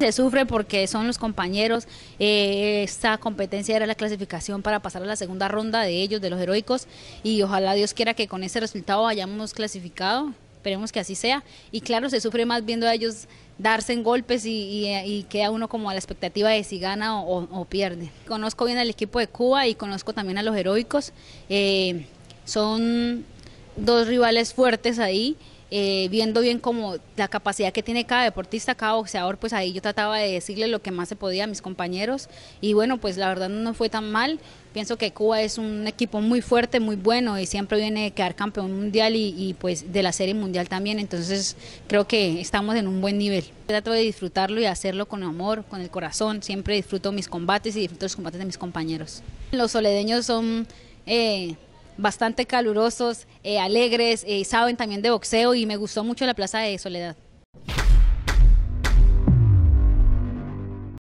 Se sufre porque son los compañeros. Eh, esta competencia era la clasificación para pasar a la segunda ronda de ellos, de los heroicos. Y ojalá Dios quiera que con ese resultado hayamos clasificado. Esperemos que así sea. Y claro, se sufre más viendo a ellos darse en golpes y, queda uno como a la expectativa de si gana o, pierde. Conozco bien al equipo de Cuba y conozco también a los heroicos. Eh, son dos rivales fuertes ahí. Eh, viendo bien como la capacidad que tiene cada deportista, cada boxeador, pues ahí yo trataba de decirle lo que más se podía a mis compañeros y bueno, pues la verdad no fue tan mal. Pienso que Cuba es un equipo muy fuerte, muy bueno y siempre viene a quedar campeón mundial y, pues de la serie mundial también, entonces creo que estamos en un buen nivel. Trato de disfrutarlo y hacerlo con amor, con el corazón, siempre disfruto mis combates y disfruto los combates de mis compañeros. Los soledeños son... Eh, bastante calurosos, eh, alegres, eh, saben también de boxeo y me gustó mucho la Plaza de Soledad.